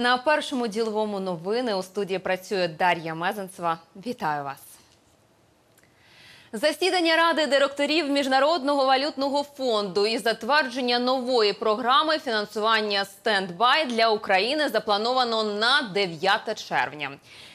На першому діловому новини у студії працює Дар'я Мезенцева. Вітаю вас. Засідання ради директорів міжнародного валютного фонду і затвердження нової програми фінансування стендбай для України заплановано на 9 червня.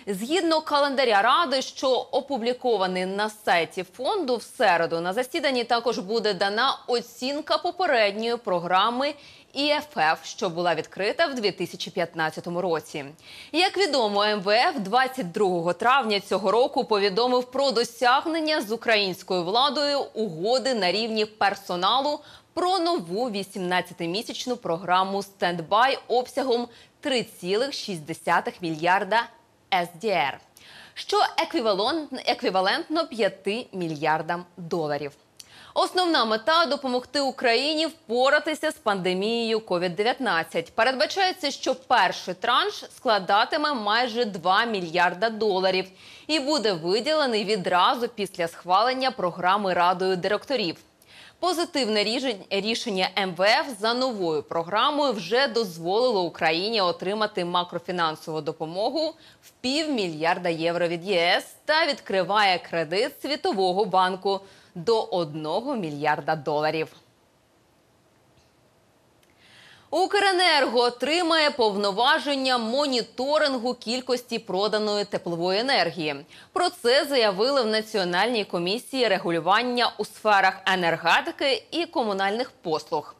Згідно календаря ради, що опублікований на сайті фонду в середу, на засіданні також буде дана оцінка попередньої програми ІФФ, що була відкрита в 2015 році. Як відомо, МВФ ем 22 травня цього року повідомив про досягнення з українською владою угоди на рівні персоналу про нову 18-місячну програму стендбай обсягом 3,6 мільярда СДР, що еквівалентно 5 мільярдам доларів. Основна мета допомогти Україні впоратися з пандемією COVID-19. Передбачається, що перший транш складатиме майже 2 мільярда доларів і буде виділений відразу після схвалення програми радою директорів. Позитивне рішення МВФ за новою програмою вже дозволило Україні отримати макрофінансову допомогу в півмільярда євро від ЄС та відкриває кредит Світового банку до 1 мільярда доларів. Укренерго отримає повноваження моніторингу кількості проданої теплової енергії. Про це заявили в Національній комісії регулювання у сферах енергетики і комунальних послуг.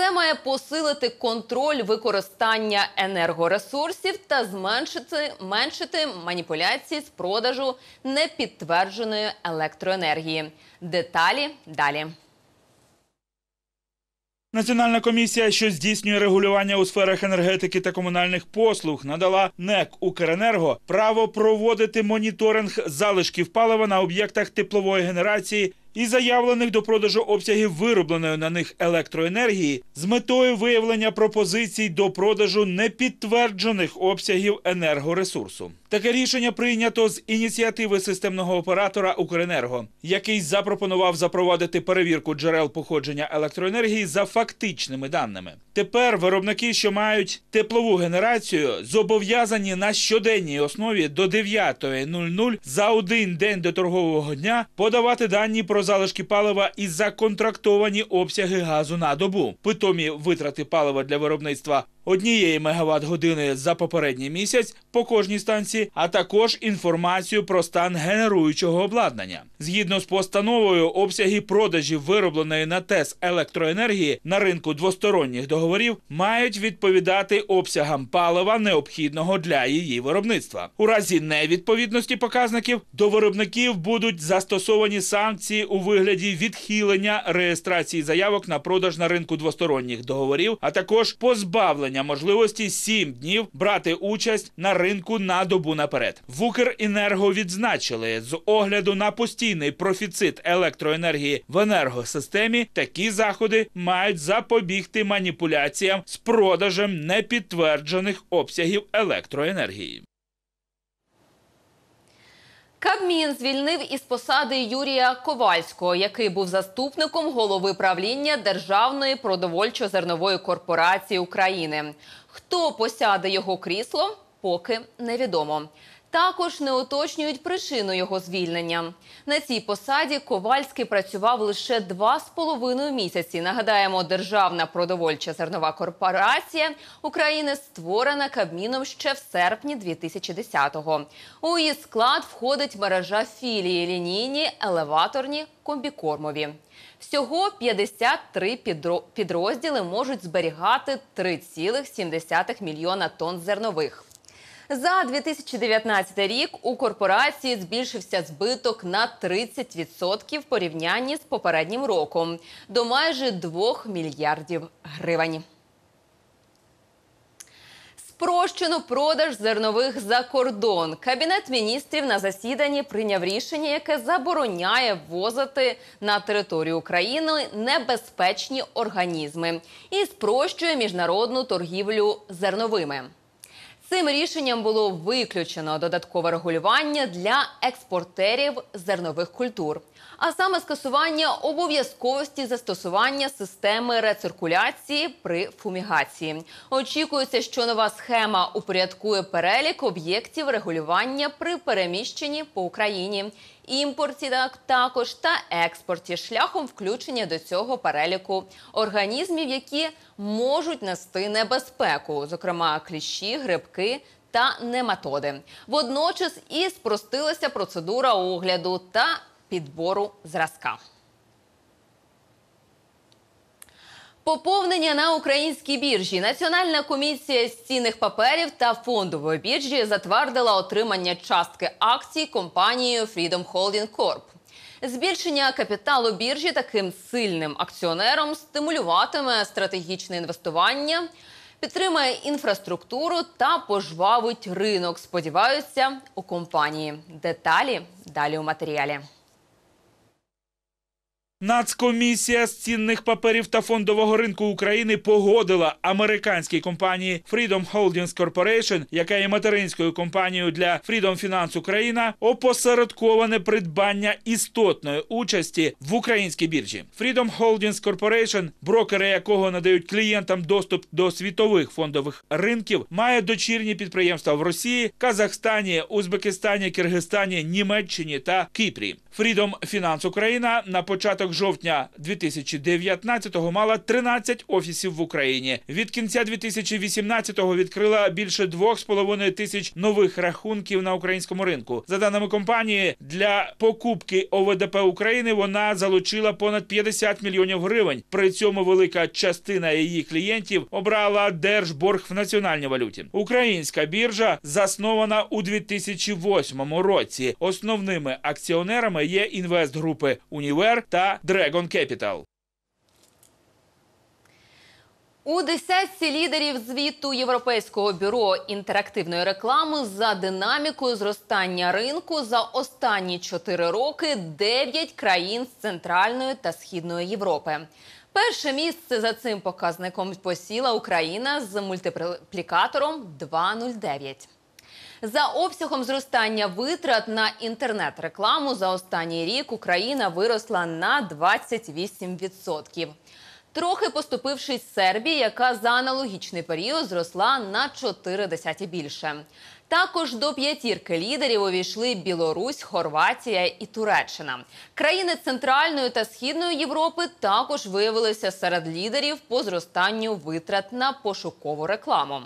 Це має посилити контроль використання енергоресурсів та зменшити меншити маніпуляції з продажу непідтвердженої електроенергії. Деталі далі. Національна комісія, що здійснює регулювання у сферах енергетики та комунальних послуг, надала НЕК Укренерго право проводити моніторинг залишків палива на об'єктах теплової генерації і заявлених до продажу обсягів виробленої на них електроенергії з метою виявлення пропозицій до продажу непідтверджених обсягів енергоресурсу. Таке рішення прийнято з ініціативи системного оператора Укренерго, який запропонував запровадити перевірку джерел походження електроенергії за фактичними даними. Тепер виробники, що мають теплову генерацію, зобов'язані на щоденній основі до 9.00 за один день до торгового дня подавати дані про про залишки палива і законтрактовані обсяги газу на добу. Питомі витрати палива для виробництва однієї мегаватт години за попередній місяць по кожній станції, а також інформацію про стан генеруючого обладнання. Згідно з постановою, обсяги продажів виробленої на ТЕС електроенергії на ринку двосторонніх договорів мають відповідати обсягам палива, необхідного для її виробництва. У разі невідповідності показників до виробників будуть застосовані санкції у вигляді відхилення реєстрації заявок на продаж на ринку двосторонніх договорів, а також позбавлення населення можливості сім днів брати участь на ринку на добу наперед. В Укренерго відзначили з огляду на постійний профіцит електроенергії в енергосистемі. Такі заходи мають запобігти маніпуляціям з продажем непідтверджених обсягів електроенергії. Кабмін звільнив із посади Юрія Ковальського, який був заступником голови правління Державної продовольчо-зернової корпорації України. Хто посяде його крісло, поки невідомо. Також не уточнюють причину його звільнення. На цій посаді Ковальський працював лише два з половиною місяці. Нагадаємо, державна продовольча зернова корпорація України створена Кабміном ще в серпні 2010-го. У її склад входить мережа філії лінійні, елеваторні, комбікормові. Всього 53 підрозділи можуть зберігати 3,7 мільйона тонн зернових. За 2019 рік у корпорації збільшився збиток на 30% в порівнянні з попереднім роком до майже 2 мільярдів гривень. Спрощено продаж зернових за кордон. Кабінет міністрів на засіданні прийняв рішення, яке забороняє ввозити на територію України небезпечні організми і спрощує міжнародну торгівлю зерновими. Цим рішенням було виключено додаткове регулювання для експортерів зернових культур, а саме скасування обов'язковості застосування системи рециркуляції при фумігації. Очікується, що нова схема упорядкує перелік об'єктів регулювання при переміщенні по Україні імпорті також та експорті шляхом включення до цього переліку організмів, які можуть нести небезпеку, зокрема кліщі, грибки. Та нематоди. Водночас і спростилася процедура огляду та підбору зразка. Поповнення на українській біржі Національна комісія з цінних паперів та фондової біржі затвердила отримання частки акцій компанією Freedom Holding Corp. Збільшення капіталу біржі таким сильним акціонером стимулюватиме стратегічне інвестування, підтримає інфраструктуру та пожвавить ринок. Сподіваються у компанії. Деталі далі у матеріалі. Нацкомісія з цінних паперів та фондового ринку України погодила американській компанії Freedom Holdings Corporation, яка є материнською компанією для Freedom Finance Україна, опосередковане придбання істотної участі в українській біржі. Freedom Holdings Corporation, брокери якого надають клієнтам доступ до світових фондових ринків, має дочірні підприємства в Росії, Казахстані, Узбекистані, Киргизстані, Німеччині та Кіпрі. Freedom Finance Україна на початок жовтня 2019-го мала 13 офісів в Україні. Від кінця 2018-го відкрила більше 2,5 тисяч нових рахунків на українському ринку. За даними компанії, для покупки ОВДП України вона залучила понад 50 мільйонів гривень. При цьому велика частина її клієнтів обрала держборг в національній валюті. Українська біржа заснована у 2008 році. Основними акціонерами є інвестгрупи Універ та Dragon Capital. У десятці лідерів звіту Європейського бюро інтерактивної реклами за динамікою зростання ринку за останні чотири роки дев'ять країн з центральної та східної Європи. Перше місце за цим показником посіла Україна з мультиплікатором 2,09. За обсягом зростання витрат на інтернет-рекламу за останній рік Україна виросла на 28%. Трохи поступившись Сербії, яка за аналогічний період зросла на 4 десяті більше. Також до п'ятірки лідерів увійшли Білорусь, Хорватія і Туреччина. Країни Центральної та Східної Європи також виявилися серед лідерів по зростанню витрат на пошукову рекламу.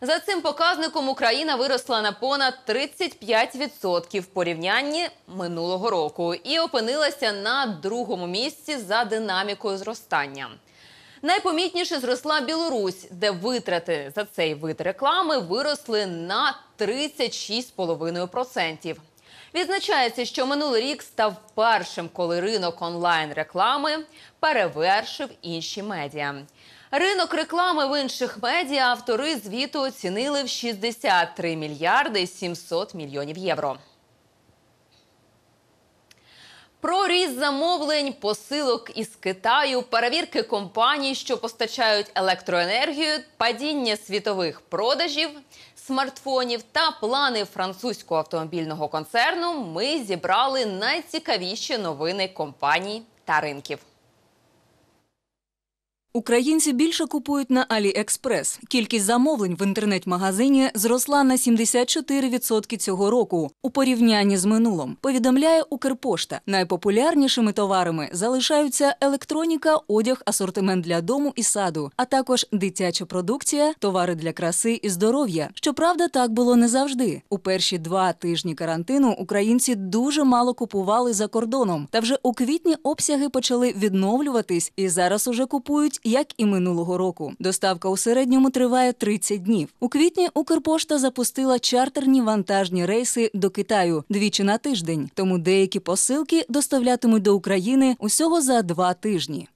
За цим показником Україна виросла на понад 35% в порівнянні минулого року і опинилася на другому місці за динамікою зростання. Найпомітніше зросла Білорусь, де витрати за цей вид реклами виросли на 36,5%. Відзначається, що минулий рік став першим, коли ринок онлайн реклами перевершив інші медіа. Ринок реклами в інших медіа автори звіту оцінили в 63 мільярди 700 мільйонів євро. Про ріст замовлень, посилок із Китаю, перевірки компаній, що постачають електроенергію, падіння світових продажів, смартфонів та плани французького автомобільного концерну. Ми зібрали найцікавіші новини компаній та ринків. Українці більше купують на Аліекспрес. Кількість замовлень в інтернет-магазині зросла на 74% цього року у порівнянні з минулим. Повідомляє Укрпошта. Найпопулярнішими товарами залишаються електроніка, одяг, асортимент для дому і саду, а також дитяча продукція, товари для краси і здоров'я. Щоправда, так було не завжди. У перші два тижні карантину українці дуже мало купували за кордоном. Та вже у квітні обсяги почали відновлюватись і зараз уже купують як і минулого року. Доставка у середньому триває 30 днів. У квітні Укрпошта запустила чартерні вантажні рейси до Китаю двічі на тиждень. Тому деякі посилки доставлятимуть до України усього за два тижні.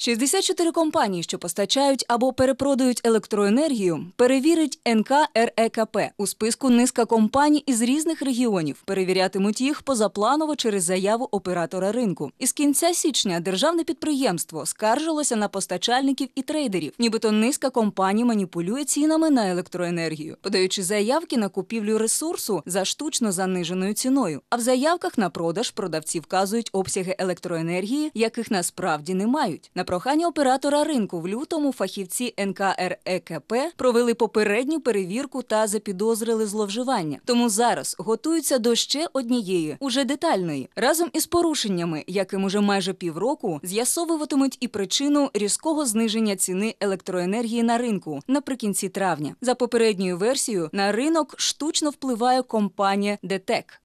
64 компанії, що постачають або перепродають електроенергію, перевірить НК РЕКП. у списку низка компаній із різних регіонів. Перевірятимуть їх позапланово через заяву оператора ринку. Із кінця січня державне підприємство скаржилося на постачальників і трейдерів, нібито низка компаній маніпулює цінами на електроенергію, подаючи заявки на купівлю ресурсу за штучно заниженою ціною. А в заявках на продаж продавці вказують обсяги електроенергії, яких насправді не мають прохання оператора ринку в лютому фахівці НКРЕКП провели попередню перевірку та запідозрили зловживання. Тому зараз готуються до ще однієї, уже детальної. Разом із порушеннями, яким уже майже півроку, з'ясовуватимуть і причину різкого зниження ціни електроенергії на ринку наприкінці травня. За попередньою версією на ринок штучно впливає компанія ДТЕК.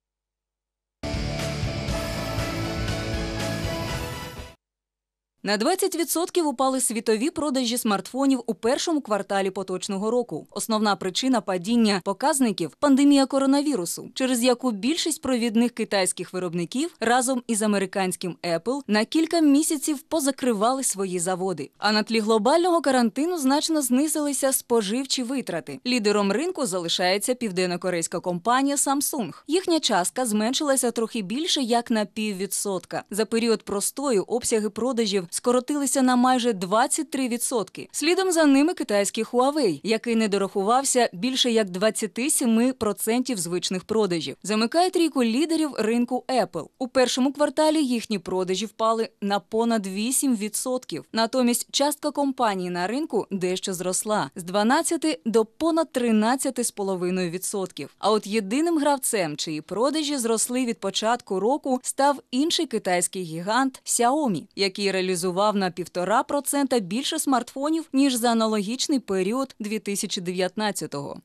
На 20% упали світові продажі смартфонів у першому кварталі поточного року. Основна причина падіння показників пандемія коронавірусу, через яку більшість провідних китайських виробників разом із американським Apple на кілька місяців позакривали свої заводи. А на тлі глобального карантину значно знизилися споживчі витрати. Лідером ринку залишається південнокорейська компанія Samsung. Їхня частка зменшилася трохи більше як на піввідсотка. За період простою обсяги продажів скоротилися на майже 23%. Слідом за ними китайський Huawei, який не дорахувався більше як 27% звичних продажів. Замикає трійку лідерів ринку Apple. У першому кварталі їхні продажі впали на понад 8%. Натомість частка компаній на ринку дещо зросла з 12 до понад 13,5%. А от єдиним гравцем, чиї продажі зросли від початку року, став інший китайський гігант Xiaomi, який реалізує актуалізував на 1,5% більше смартфонів ніж за аналогічний період 2019-го.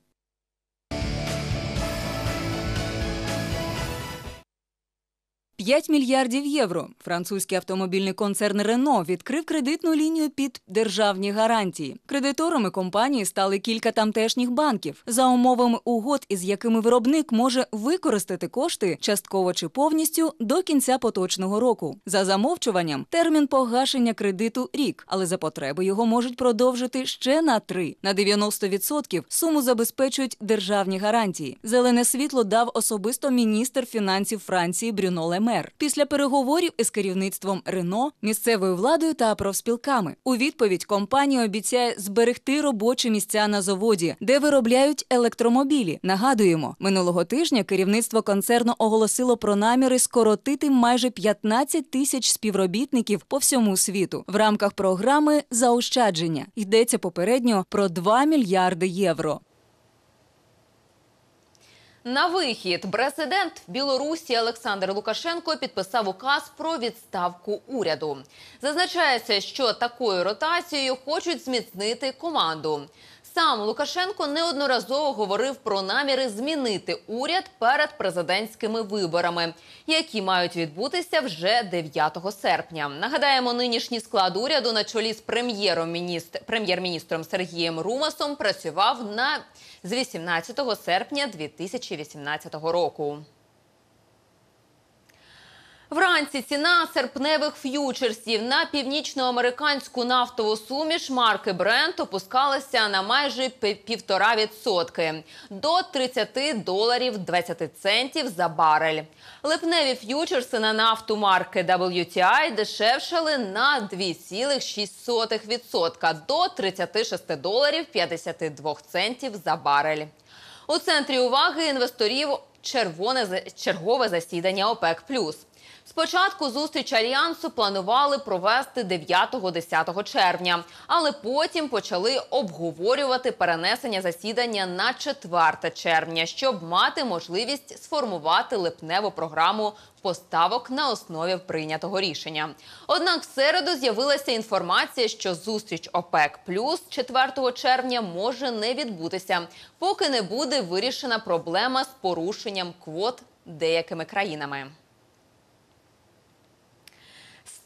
5 мільярдів євро. Французький автомобільний концерн Рено відкрив кредитну лінію під державні гарантії. Кредиторами компанії стали кілька тамтешніх банків за умовами угод, із якими виробник може використати кошти частково чи повністю до кінця поточного року. За замовчуванням, термін погашення кредиту рік, але за потреби його можуть продовжити ще на три. На 90% суму забезпечують державні гарантії. Зелене світло дав особисто міністр фінансів Франції Брюно Леме мер після переговорів із керівництвом Рено, місцевою владою та профспілками. У відповідь компанія обіцяє зберегти робочі місця на заводі, де виробляють електромобілі. Нагадуємо, минулого тижня керівництво концерну оголосило про наміри скоротити майже 15 тисяч співробітників по всьому світу в рамках програми заощадження. Йдеться попередньо про 2 мільярди євро. На вихід президент Білорусі Олександр Лукашенко підписав указ про відставку уряду. Зазначається, що такою ротацією хочуть зміцнити команду сам Лукашенко неодноразово говорив про наміри змінити уряд перед президентськими виборами, які мають відбутися вже 9 серпня. Нагадаємо, нинішній склад уряду на чолі з прем'єром міністр прем'єр-міністром Сергієм Румасом працював на з 18 серпня 2018 року. Вранці ціна серпневих ф'ючерсів на північноамериканську нафтову суміш марки Brent опускалася на майже півтора відсотки до 30 доларів 20 центів за барель. Липневі ф'ючерси на нафту марки WTI дешевшали на 2,6% до 36 доларів 52 центів за барель. У центрі уваги інвесторів червоне чергове засідання ОПЕК+. Спочатку зустріч альянсу планували провести 9-10 червня, але потім почали обговорювати перенесення засідання на 4 червня, щоб мати можливість сформувати липневу програму поставок на основі прийнятого рішення. Однак, в середу з'явилася інформація, що зустріч ОПЕК плюс 4 червня може не відбутися, поки не буде вирішена проблема з порушенням квот деякими країнами.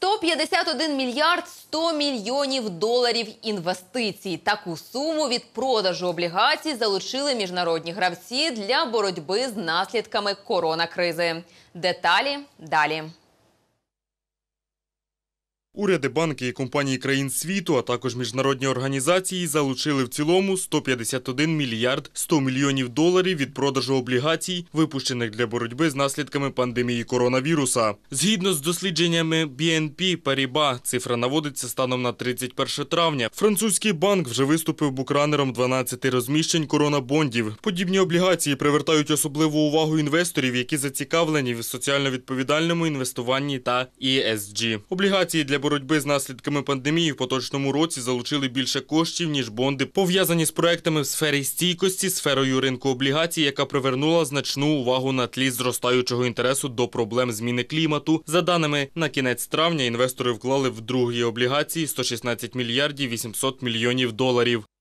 151 мільярд 100 мільйонів доларів інвестицій. Таку суму від продажу облігацій залучили міжнародні гравці для боротьби з наслідками коронакризи. Деталі далі. Уряди, банки і компанії країн світу, а також міжнародні організації залучили в цілому 151 мільярд 100 мільйонів доларів від продажу облігацій, випущених для боротьби з наслідками пандемії коронавіруса. Згідно з дослідженнями BNP Paribas, цифра наводиться станом на 31 травня. Французький банк вже виступив букранером 12 розміщень коронабондів. Подібні облігації привертають особливу увагу інвесторів, які зацікавлені в соціально відповідальному інвестуванні та ESG. Облігації для боротьби з наслідками пандемії в поточному році залучили більше коштів ніж бонди, пов'язані з проектами в сфері стійкості, сферою ринку облігацій, яка привернула значну увагу на тлі зростаючого інтересу до проблем зміни клімату. За даними на кінець травня, інвестори вклали в другі облігації 116 мільярдів 800 мільйонів доларів.